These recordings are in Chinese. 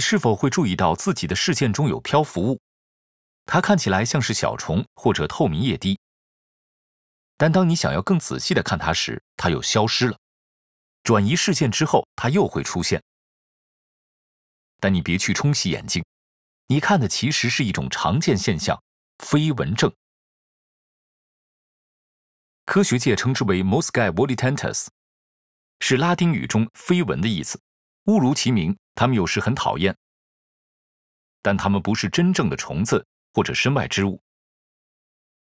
你是否会注意到自己的视线中有漂浮物？它看起来像是小虫或者透明液滴。但当你想要更仔细的看它时，它又消失了。转移视线之后，它又会出现。但你别去冲洗眼睛，你看的其实是一种常见现象——飞蚊症。科学界称之为 m o s c a v o l i t a n t u s 是拉丁语中“飞蚊”的意思。误如其名，它们有时很讨厌，但它们不是真正的虫子或者身外之物。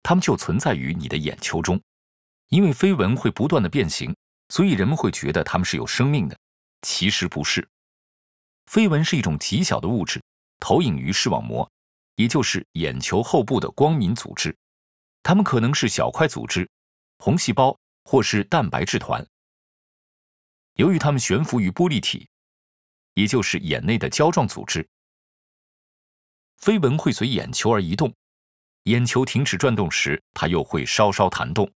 它们就存在于你的眼球中，因为飞蚊会不断的变形，所以人们会觉得它们是有生命的。其实不是，飞蚊是一种极小的物质，投影于视网膜，也就是眼球后部的光敏组织。它们可能是小块组织、红细胞或是蛋白质团，由于它们悬浮于玻璃体。也就是眼内的胶状组织。飞蚊会随眼球而移动，眼球停止转动时，它又会稍稍弹动。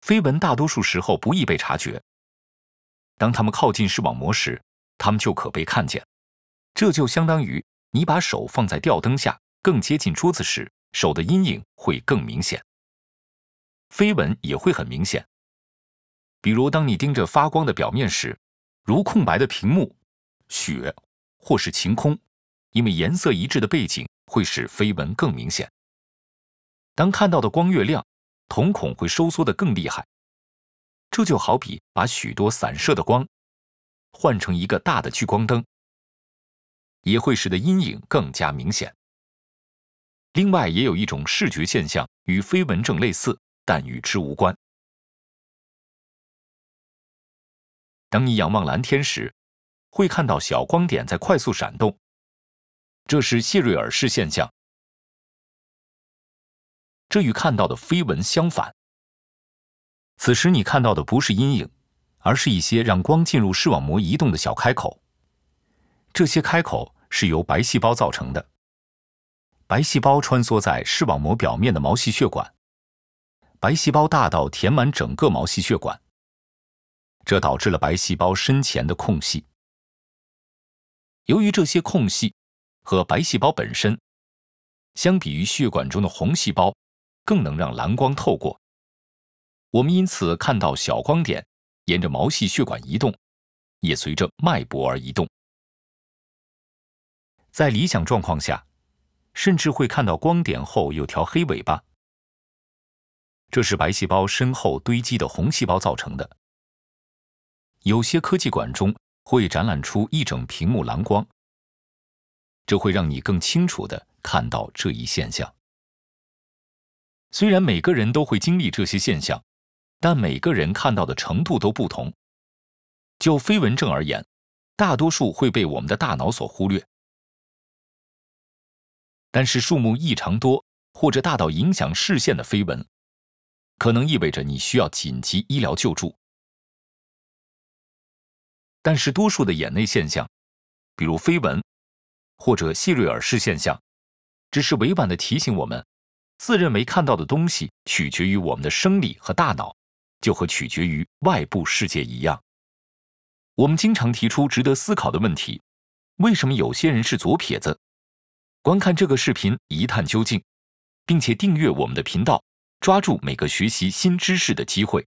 飞蚊大多数时候不易被察觉，当它们靠近视网膜时，它们就可被看见。这就相当于你把手放在吊灯下，更接近桌子时，手的阴影会更明显。飞蚊也会很明显。比如，当你盯着发光的表面时。如空白的屏幕、雪或是晴空，因为颜色一致的背景会使飞蚊更明显。当看到的光越亮，瞳孔会收缩得更厉害。这就好比把许多散射的光换成一个大的聚光灯，也会使得阴影更加明显。另外，也有一种视觉现象与飞蚊症类似，但与之无关。当你仰望蓝天时，会看到小光点在快速闪动，这是谢瑞尔式现象。这与看到的飞蚊相反。此时你看到的不是阴影，而是一些让光进入视网膜移动的小开口。这些开口是由白细胞造成的。白细胞穿梭在视网膜表面的毛细血管，白细胞大到填满整个毛细血管。这导致了白细胞身前的空隙。由于这些空隙和白细胞本身，相比于血管中的红细胞，更能让蓝光透过。我们因此看到小光点沿着毛细血管移动，也随着脉搏而移动。在理想状况下，甚至会看到光点后有条黑尾巴，这是白细胞身后堆积的红细胞造成的。有些科技馆中会展览出一整屏幕蓝光，这会让你更清楚地看到这一现象。虽然每个人都会经历这些现象，但每个人看到的程度都不同。就飞蚊症而言，大多数会被我们的大脑所忽略。但是，数目异常多或者大到影响视线的飞蚊，可能意味着你需要紧急医疗救助。但是，多数的眼内现象，比如飞蚊，或者谢瑞尔式现象，只是委婉地提醒我们，自认为看到的东西取决于我们的生理和大脑，就和取决于外部世界一样。我们经常提出值得思考的问题：为什么有些人是左撇子？观看这个视频一探究竟，并且订阅我们的频道，抓住每个学习新知识的机会。